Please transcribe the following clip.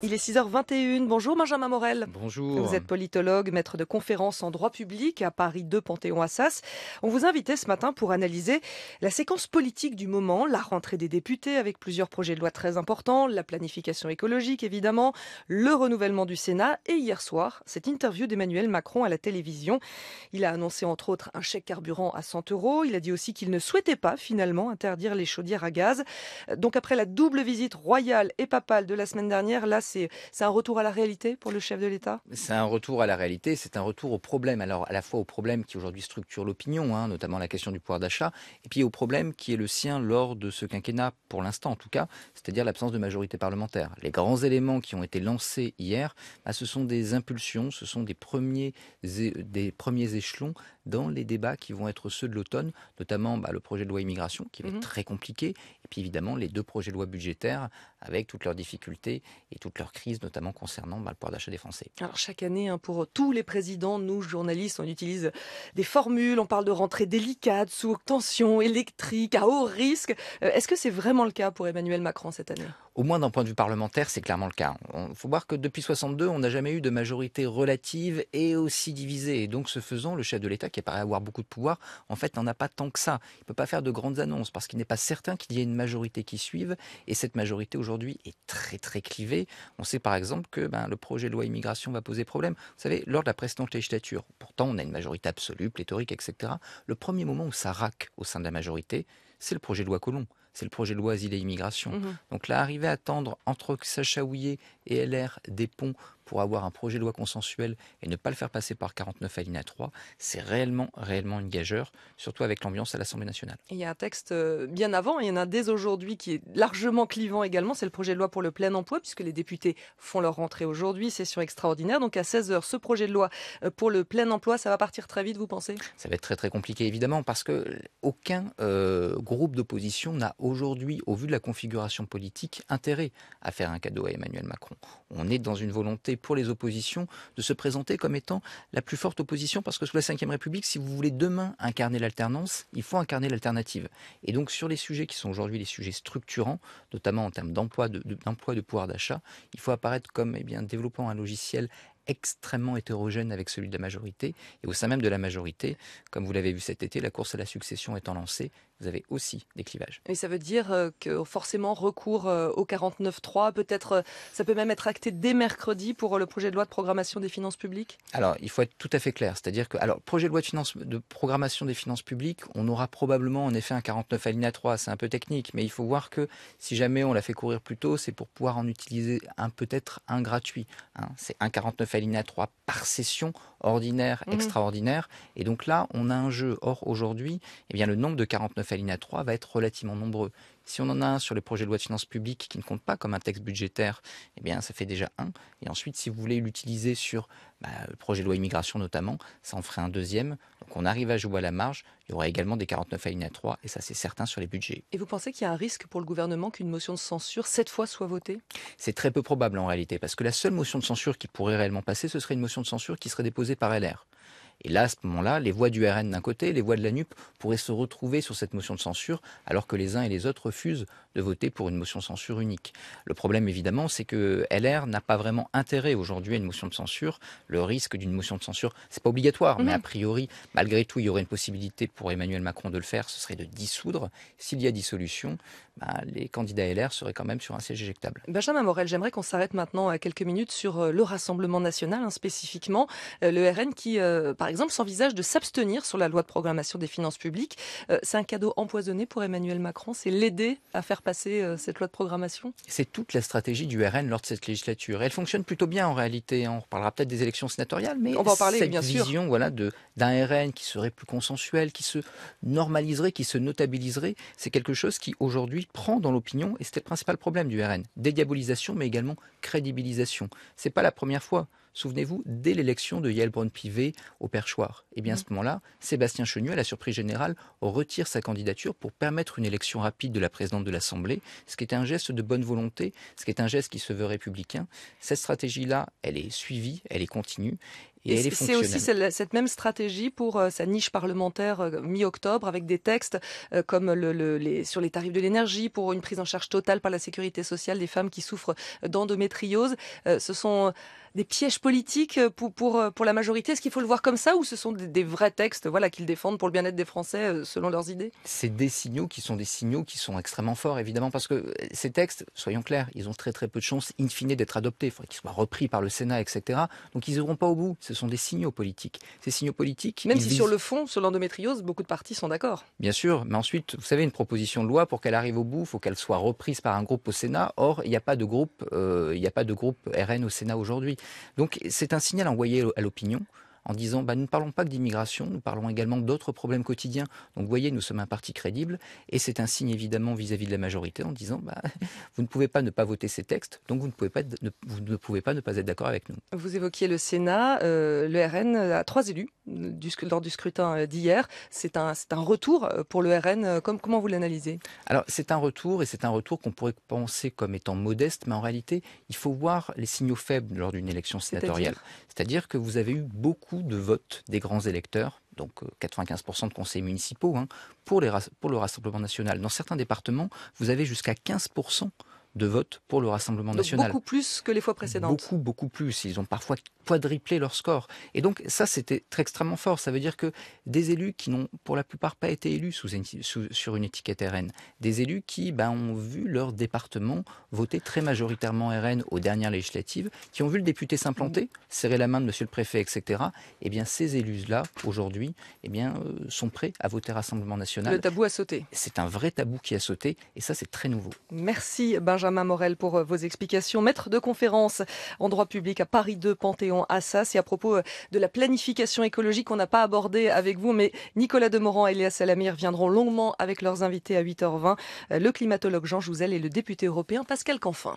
Il est 6h21. Bonjour Benjamin Morel. Bonjour. Vous êtes politologue, maître de conférence en droit public à Paris 2 Panthéon Assas. On vous invitait ce matin pour analyser la séquence politique du moment, la rentrée des députés avec plusieurs projets de loi très importants, la planification écologique évidemment, le renouvellement du Sénat et hier soir, cette interview d'Emmanuel Macron à la télévision. Il a annoncé entre autres un chèque carburant à 100 euros. Il a dit aussi qu'il ne souhaitait pas finalement interdire les chaudières à gaz. Donc après la double visite royale et papale de la semaine dernière, c'est un retour à la réalité pour le chef de l'État C'est un retour à la réalité, c'est un retour au problème. Alors, à la fois au problème qui aujourd'hui structure l'opinion, hein, notamment la question du pouvoir d'achat, et puis au problème qui est le sien lors de ce quinquennat, pour l'instant en tout cas, c'est-à-dire l'absence de majorité parlementaire. Les grands éléments qui ont été lancés hier, bah, ce sont des impulsions, ce sont des premiers, des premiers échelons dans les débats qui vont être ceux de l'automne, notamment bah, le projet de loi immigration qui va être mhm. très compliqué, et puis évidemment les deux projets de loi budgétaires avec toutes leurs difficultés et toutes leur crise, notamment concernant bah, le pouvoir d'achat des Français. Alors chaque année, hein, pour tous les présidents, nous journalistes, on utilise des formules, on parle de rentrée délicate, sous tension, électrique, à haut risque. Euh, est-ce que c'est vraiment le cas pour Emmanuel Macron cette année au moins d'un point de vue parlementaire, c'est clairement le cas. Il faut voir que depuis 62, on n'a jamais eu de majorité relative et aussi divisée. Et donc, ce faisant, le chef de l'État, qui apparaît avoir beaucoup de pouvoir, en fait, n'en a pas tant que ça. Il ne peut pas faire de grandes annonces parce qu'il n'est pas certain qu'il y ait une majorité qui suive. Et cette majorité, aujourd'hui, est très, très clivée. On sait, par exemple, que ben, le projet de loi immigration va poser problème. Vous savez, lors de la précédente législature, pourtant, on a une majorité absolue, pléthorique, etc. Le premier moment où ça raque au sein de la majorité, c'est le projet de loi Colomb c'est le projet de loi Asile et Immigration. Mhm. Donc là, arriver à attendre entre Sacha et LR des ponts pour avoir un projet de loi consensuel et ne pas le faire passer par 49 alinéa 3, c'est réellement, réellement une gageure, surtout avec l'ambiance à l'Assemblée nationale. il y a un texte euh, bien avant, il y en a dès aujourd'hui qui est largement clivant également, c'est le projet de loi pour le plein emploi, puisque les députés font leur rentrée aujourd'hui, session extraordinaire. Donc à 16h, ce projet de loi euh, pour le plein emploi, ça va partir très vite, vous pensez Ça va être très très compliqué, évidemment, parce que aucun euh, groupe d'opposition n'a aujourd'hui, au vu de la configuration politique, intérêt à faire un cadeau à Emmanuel Macron. On est dans une volonté pour les oppositions de se présenter comme étant la plus forte opposition, parce que sous la Ve République, si vous voulez demain incarner l'alternance, il faut incarner l'alternative. Et donc sur les sujets qui sont aujourd'hui les sujets structurants, notamment en termes d'emploi, de, pouvoir d'achat, il faut apparaître comme eh développant un logiciel extrêmement hétérogène avec celui de la majorité. Et au sein même de la majorité, comme vous l'avez vu cet été, la course à la succession étant lancée, vous avez aussi des clivages. Et ça veut dire euh, que forcément recours euh, au 49.3, peut-être euh, ça peut même être acté dès mercredi pour le projet de loi de programmation des finances publiques Alors il faut être tout à fait clair, c'est-à-dire que alors projet de loi de, de programmation des finances publiques, on aura probablement en effet un 49 alinéa 3, c'est un peu technique, mais il faut voir que si jamais on l'a fait courir plus tôt, c'est pour pouvoir en utiliser un peut-être un gratuit. Hein. C'est un 49 Alina 3 par session, ordinaire, mhm. extraordinaire. Et donc là, on a un jeu. Or, aujourd'hui, eh bien, le nombre de 49 Alina 3 va être relativement nombreux. Si on en a un sur les projets de loi de finances publiques qui ne compte pas comme un texte budgétaire, eh bien, ça fait déjà un. Et ensuite, si vous voulez l'utiliser sur bah, le projet de loi immigration notamment, ça en ferait un deuxième. Donc, on arrive à jouer à la marge. Il y aura également des 49 à 3, et ça, c'est certain sur les budgets. Et vous pensez qu'il y a un risque pour le gouvernement qu'une motion de censure, cette fois, soit votée C'est très peu probable en réalité, parce que la seule motion de censure qui pourrait réellement passer, ce serait une motion de censure qui serait déposée par LR. Et là, à ce moment-là, les voix du RN d'un côté, les voix de la NUP pourraient se retrouver sur cette motion de censure, alors que les uns et les autres refusent de voter pour une motion censure unique. Le problème, évidemment, c'est que LR n'a pas vraiment intérêt aujourd'hui à une motion de censure. Le risque d'une motion de censure, c'est pas obligatoire, mais mhm. a priori, malgré tout, il y aurait une possibilité pour Emmanuel Macron de le faire, ce serait de dissoudre. S'il y a dissolution, ben, les candidats LR seraient quand même sur un siège éjectable. Benjamin Morel, j'aimerais qu'on s'arrête maintenant à euh, quelques minutes sur euh, le Rassemblement national, hein, spécifiquement euh, le RN qui, par exemple, s'envisage de s'abstenir sur la loi de programmation des finances publiques. c'est un cadeau empoisonné pour Emmanuel Macron, c'est l'aider à faire euh, cette loi de programmation C'est toute la stratégie du RN lors de cette législature. Elle fonctionne plutôt bien en réalité. Hein. On reparlera peut-être des élections sénatoriales, mais on cette bien vision voilà, d'un RN qui serait plus consensuel, qui se normaliserait, qui se notabiliserait, c'est quelque chose qui aujourd'hui prend dans l'opinion, et c'était le principal problème du RN. Dédiabolisation, mais également crédibilisation. Ce n'est pas la première fois. Souvenez-vous, dès l'élection de Yael pivet au perchoir, et eh bien à mhm. ce moment-là, Sébastien Chenu, à la surprise générale, retire sa candidature pour permettre une élection rapide de la présidente de l'Assemblée, ce qui est un geste de bonne volonté, ce qui est un geste qui se veut républicain. Cette stratégie-là, elle est suivie, elle est continue, c'est aussi cette même stratégie pour euh, sa niche parlementaire euh, mi-octobre avec des textes euh, comme le, sur les tarifs de l'énergie, pour une prise en charge totale par la sécurité sociale des femmes qui souffrent d'endométriose. ce sont des pièges politiques pour, pour, pour la majorité. Est-ce qu'il faut le voir comme ça ou ce sont des, vrais textes voilà, qu'ils défendent pour le bien-être des Français selon leurs idées C'est des signaux qui sont des signaux qui sont extrêmement forts, évidemment, parce que ces textes, soyons clairs, ils ont très très peu de chances, in fine, d'être adoptés. Il faudrait qu'ils soient repris par le Sénat, etc. Donc ils n'iront pas au bout ce sont des signaux politiques. Ces signaux politiques. Même si sur le fond, sur l'endométriose, beaucoup de partis sont d'accord. Bien sûr, mais ensuite, vous savez, une proposition de loi, pour qu'elle arrive au bout, il faut qu'elle soit reprise par un groupe au Sénat. Or, il n'y a pas de groupe, euh, il n'y a pas de groupe RN au Sénat aujourd'hui. Donc, c'est un signal envoyé à l'opinion en disant bah, nous ne parlons pas que d'immigration, nous parlons également d'autres problèmes quotidiens. Donc vous voyez, nous sommes un parti crédible et c'est un signe évidemment vis-à-vis de la majorité en disant bah, vous ne pouvez pas ne pas voter ces textes, donc vous ne pouvez pas, ne, vous ne pouvez pas ne pas être d'accord avec nous. Vous évoquiez le Sénat, euh, le RN a trois élus lors du scrutin euh, d'hier. C'est un, un retour euh, pour le RN. Comme, comment vous l'analysez Alors c'est un retour et c'est un retour qu'on pourrait penser comme étant modeste, mais en réalité, il faut voir les signaux faibles lors d'une élection sénatoriale. C'est-à-dire que vous avez eu beaucoup de vote des grands électeurs, donc 95% euh, de conseils municipaux, hein, pour, pour le Rassemblement national. Dans certains départements, vous avez jusqu'à 15% de votes pour le Rassemblement donc national. Beaucoup plus que les fois précédentes. Beaucoup, beaucoup plus. Ils ont parfois quadruplé leur score. Et donc ça, c'était très extrêmement fort. Ça veut dire que des élus qui n'ont pour la plupart pas été élus sous sur une étiquette RN, des élus qui ben, ont vu leur département voter très majoritairement RN aux dernières législatives, qui ont vu le député s'implanter, mm. serrer la main de Monsieur le Préfet, etc. Eh bien, ces élus-là, aujourd'hui, eh bien, euh, sont prêts à voter Rassemblement National. Le tabou a sauté. C'est un vrai tabou qui a sauté, et ça, c'est très nouveau. Merci, Benjamin. Benjamin Morel pour euh, vos explications. Maître de conférence en droit public à Paris 2, Panthéon, Assas. Et à propos euh, de la planification écologique, qu'on n'a pas abordé avec vous, mais Nicolas Demorand et Léa Salamir viendront longuement avec leurs invités à 8h20, euh, le climatologue Jean Jouzel et le député européen Pascal Canfin.